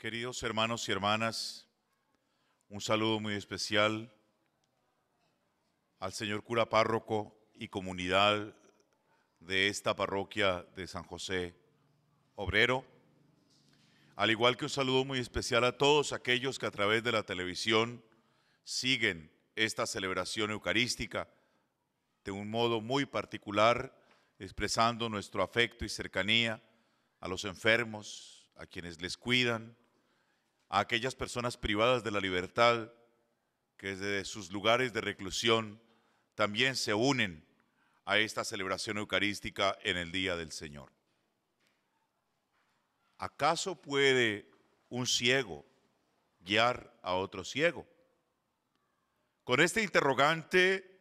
Queridos hermanos y hermanas, un saludo muy especial al señor cura párroco y comunidad de esta parroquia de San José Obrero, al igual que un saludo muy especial a todos aquellos que a través de la televisión siguen esta celebración eucarística de un modo muy particular, expresando nuestro afecto y cercanía a los enfermos, a quienes les cuidan, a aquellas personas privadas de la libertad que desde sus lugares de reclusión también se unen a esta celebración eucarística en el Día del Señor. ¿Acaso puede un ciego guiar a otro ciego? Con este interrogante,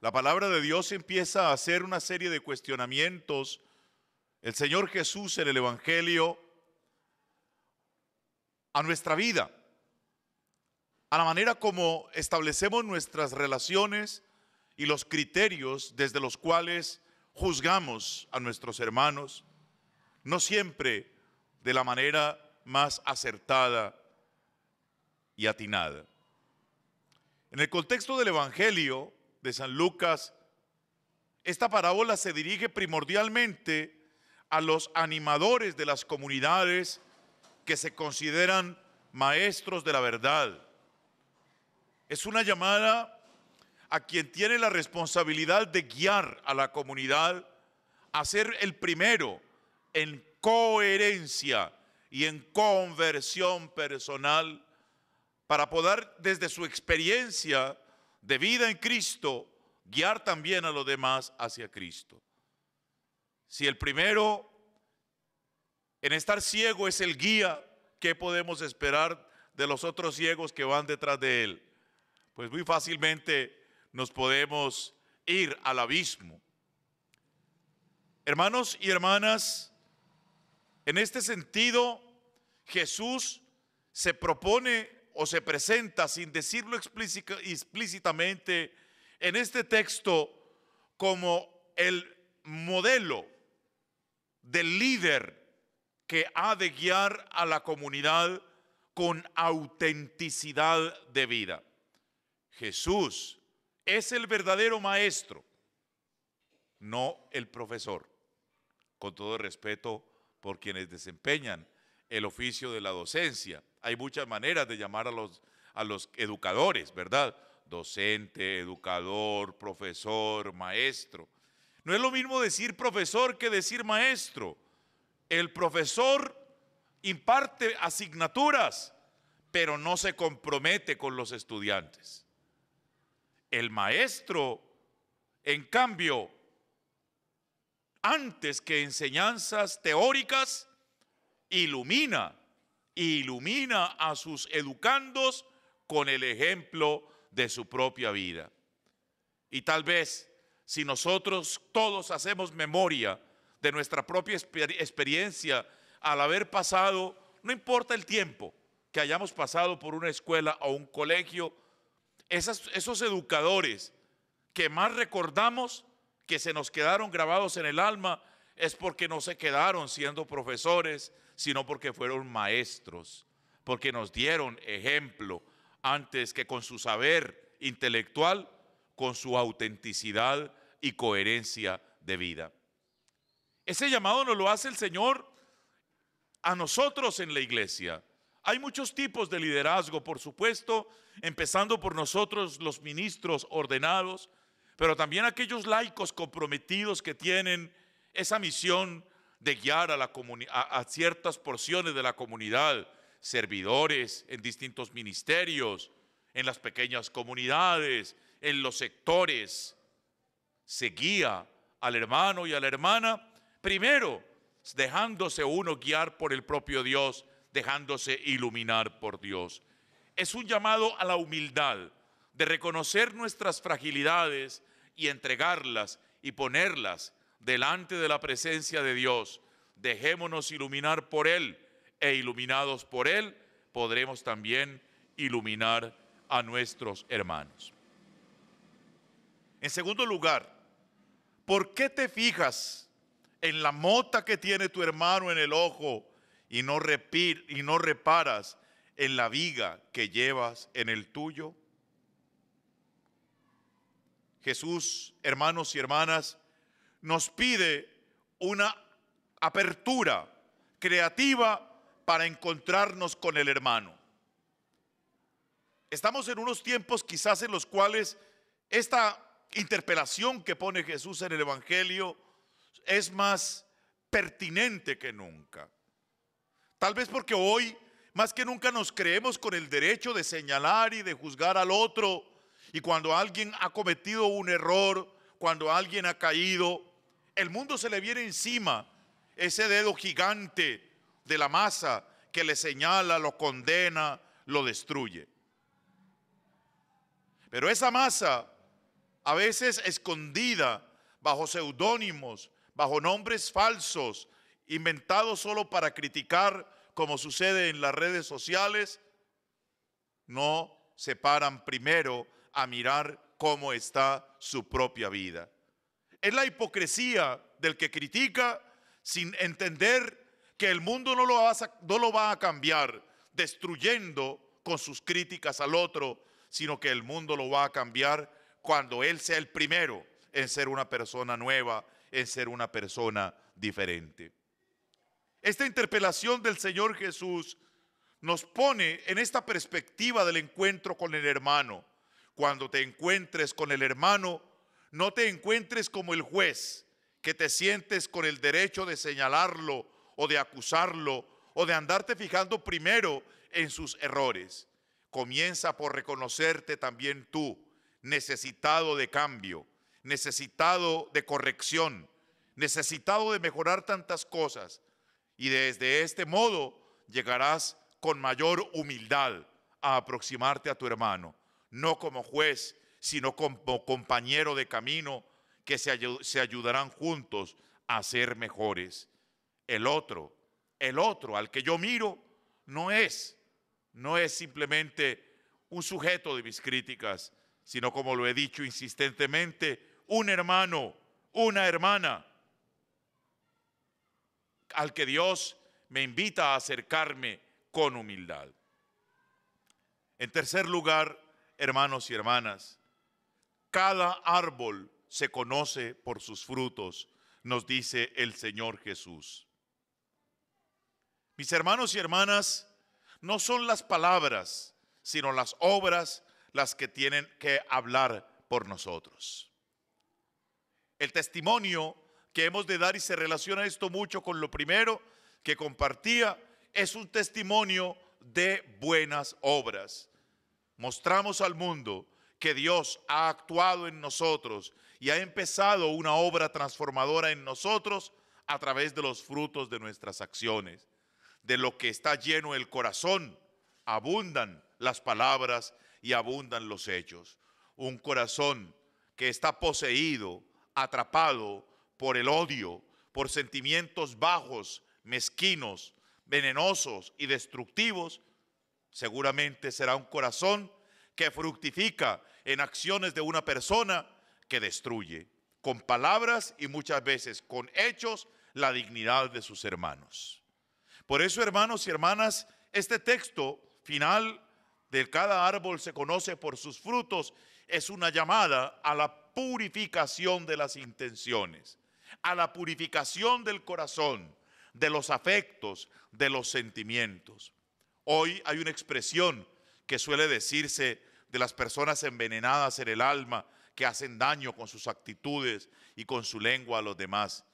la palabra de Dios empieza a hacer una serie de cuestionamientos. El Señor Jesús en el Evangelio a nuestra vida, a la manera como establecemos nuestras relaciones y los criterios desde los cuales juzgamos a nuestros hermanos, no siempre de la manera más acertada y atinada. En el contexto del Evangelio de San Lucas, esta parábola se dirige primordialmente a los animadores de las comunidades que se consideran maestros de la verdad. Es una llamada a quien tiene la responsabilidad de guiar a la comunidad a ser el primero en coherencia y en conversión personal para poder desde su experiencia de vida en Cristo guiar también a los demás hacia Cristo. Si el primero en estar ciego es el guía. que podemos esperar de los otros ciegos que van detrás de él? Pues muy fácilmente nos podemos ir al abismo. Hermanos y hermanas, en este sentido, Jesús se propone o se presenta, sin decirlo explícitamente, en este texto como el modelo del líder que ha de guiar a la comunidad con autenticidad de vida. Jesús es el verdadero maestro, no el profesor, con todo respeto por quienes desempeñan el oficio de la docencia. Hay muchas maneras de llamar a los, a los educadores, ¿verdad? Docente, educador, profesor, maestro. No es lo mismo decir profesor que decir maestro el profesor imparte asignaturas, pero no se compromete con los estudiantes. El maestro, en cambio, antes que enseñanzas teóricas, ilumina, ilumina a sus educandos con el ejemplo de su propia vida. Y tal vez, si nosotros todos hacemos memoria de nuestra propia experiencia, al haber pasado, no importa el tiempo que hayamos pasado por una escuela o un colegio, esos educadores que más recordamos, que se nos quedaron grabados en el alma, es porque no se quedaron siendo profesores, sino porque fueron maestros, porque nos dieron ejemplo antes que con su saber intelectual, con su autenticidad y coherencia de vida. Ese llamado nos lo hace el Señor a nosotros en la iglesia. Hay muchos tipos de liderazgo, por supuesto, empezando por nosotros los ministros ordenados, pero también aquellos laicos comprometidos que tienen esa misión de guiar a, la a ciertas porciones de la comunidad, servidores en distintos ministerios, en las pequeñas comunidades, en los sectores. Se guía al hermano y a la hermana Primero, dejándose uno guiar por el propio Dios, dejándose iluminar por Dios. Es un llamado a la humildad, de reconocer nuestras fragilidades y entregarlas y ponerlas delante de la presencia de Dios. Dejémonos iluminar por Él e iluminados por Él podremos también iluminar a nuestros hermanos. En segundo lugar, ¿por qué te fijas en la mota que tiene tu hermano en el ojo y no, repir, y no reparas en la viga que llevas en el tuyo? Jesús, hermanos y hermanas, nos pide una apertura creativa para encontrarnos con el hermano. Estamos en unos tiempos quizás en los cuales esta interpelación que pone Jesús en el Evangelio es más pertinente que nunca. Tal vez porque hoy más que nunca nos creemos con el derecho de señalar y de juzgar al otro. Y cuando alguien ha cometido un error, cuando alguien ha caído, el mundo se le viene encima ese dedo gigante de la masa que le señala, lo condena, lo destruye. Pero esa masa, a veces escondida bajo seudónimos, bajo nombres falsos, inventados solo para criticar, como sucede en las redes sociales, no se paran primero a mirar cómo está su propia vida. Es la hipocresía del que critica sin entender que el mundo no lo, va a, no lo va a cambiar destruyendo con sus críticas al otro, sino que el mundo lo va a cambiar cuando él sea el primero en ser una persona nueva en ser una persona diferente. Esta interpelación del Señor Jesús nos pone en esta perspectiva del encuentro con el hermano. Cuando te encuentres con el hermano, no te encuentres como el juez, que te sientes con el derecho de señalarlo o de acusarlo o de andarte fijando primero en sus errores. Comienza por reconocerte también tú, necesitado de cambio, necesitado de corrección, necesitado de mejorar tantas cosas. Y desde este modo llegarás con mayor humildad a aproximarte a tu hermano, no como juez, sino como compañero de camino que se, ayudarán juntos a ser mejores. El otro, el otro al que yo miro, no es, no es simplemente un sujeto de mis críticas, sino como lo he dicho insistentemente, un hermano, una hermana, al que Dios me invita a acercarme con humildad. En tercer lugar, hermanos y hermanas, cada árbol se conoce por sus frutos, nos dice el Señor Jesús. Mis hermanos y hermanas, no son las palabras, sino las obras las que tienen que hablar por nosotros. El testimonio que hemos de dar, y se relaciona esto mucho con lo primero que compartía, es un testimonio de buenas obras. Mostramos al mundo que Dios ha actuado en nosotros y ha empezado una obra transformadora en nosotros a través de los frutos de nuestras acciones. De lo que está lleno el corazón, abundan las palabras y abundan los hechos. Un corazón que está poseído atrapado por el odio, por sentimientos bajos, mezquinos, venenosos y destructivos, seguramente será un corazón que fructifica en acciones de una persona que destruye con palabras y muchas veces con hechos la dignidad de sus hermanos. Por eso, hermanos y hermanas, este texto final de cada árbol se conoce por sus frutos, es una llamada a la purificación de las intenciones, a la purificación del corazón, de los afectos, de los sentimientos. Hoy hay una expresión que suele decirse de las personas envenenadas en el alma que hacen daño con sus actitudes y con su lengua a los demás.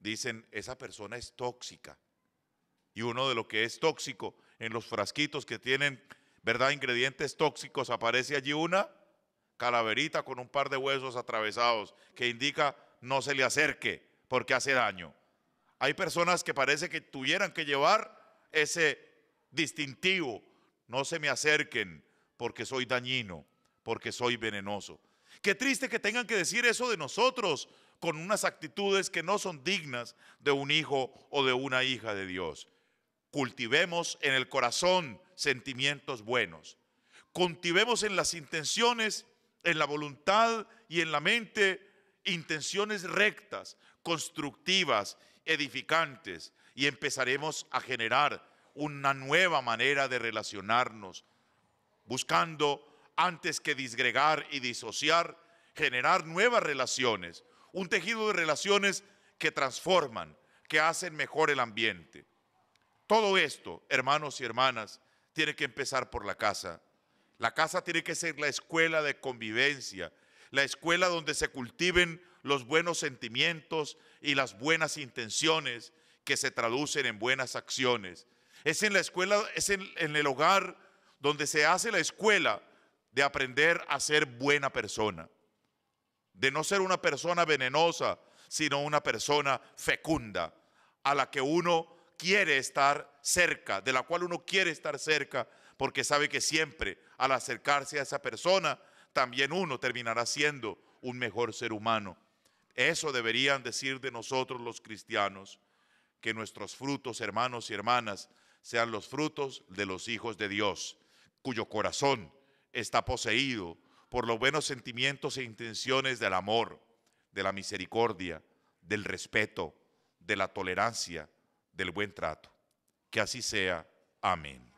Dicen, esa persona es tóxica. Y uno de lo que es tóxico en los frasquitos que tienen, ¿verdad? Ingredientes tóxicos, aparece allí una calaverita con un par de huesos atravesados que indica no se le acerque porque hace daño. Hay personas que parece que tuvieran que llevar ese distintivo, no se me acerquen porque soy dañino, porque soy venenoso. Qué triste que tengan que decir eso de nosotros con unas actitudes que no son dignas de un hijo o de una hija de Dios. Cultivemos en el corazón sentimientos buenos. Cultivemos en las intenciones en la voluntad y en la mente intenciones rectas, constructivas, edificantes, y empezaremos a generar una nueva manera de relacionarnos, buscando, antes que disgregar y disociar, generar nuevas relaciones, un tejido de relaciones que transforman, que hacen mejor el ambiente. Todo esto, hermanos y hermanas, tiene que empezar por la casa. La casa tiene que ser la escuela de convivencia, la escuela donde se cultiven los buenos sentimientos y las buenas intenciones que se traducen en buenas acciones. Es en la escuela, es en, el hogar donde se hace la escuela de aprender a ser buena persona, de no ser una persona venenosa, sino una persona fecunda, a la que uno quiere estar cerca, de la cual uno quiere estar cerca porque sabe que siempre al acercarse a esa persona, también uno terminará siendo un mejor ser humano. Eso deberían decir de nosotros los cristianos, que nuestros frutos, hermanos y hermanas, sean los frutos de los hijos de Dios, cuyo corazón está poseído por los buenos sentimientos e intenciones del amor, de la misericordia, del respeto, de la tolerancia, del buen trato. Que así sea. Amén.